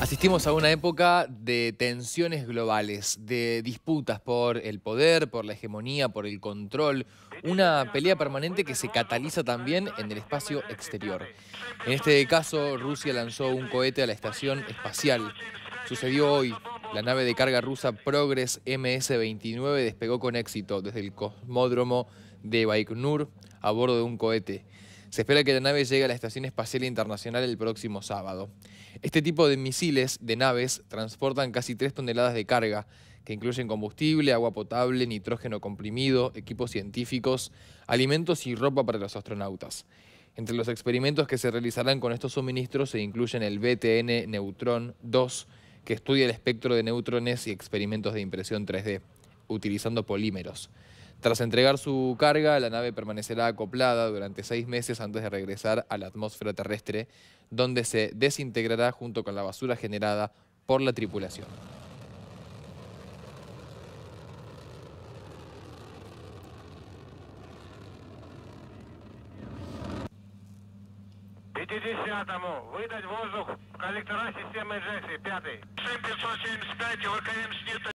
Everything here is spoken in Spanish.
Asistimos a una época de tensiones globales, de disputas por el poder, por la hegemonía, por el control, una pelea permanente que se cataliza también en el espacio exterior. En este caso, Rusia lanzó un cohete a la estación espacial. Sucedió hoy. La nave de carga rusa Progress MS-29 despegó con éxito desde el cosmódromo de Baikonur a bordo de un cohete. Se espera que la nave llegue a la Estación Espacial Internacional el próximo sábado. Este tipo de misiles de naves transportan casi 3 toneladas de carga, que incluyen combustible, agua potable, nitrógeno comprimido, equipos científicos, alimentos y ropa para los astronautas. Entre los experimentos que se realizarán con estos suministros se incluyen el BTN Neutron 2, que estudia el espectro de neutrones y experimentos de impresión 3D, utilizando polímeros. Tras entregar su carga, la nave permanecerá acoplada durante seis meses antes de regresar a la atmósfera terrestre, donde se desintegrará junto con la basura generada por la tripulación.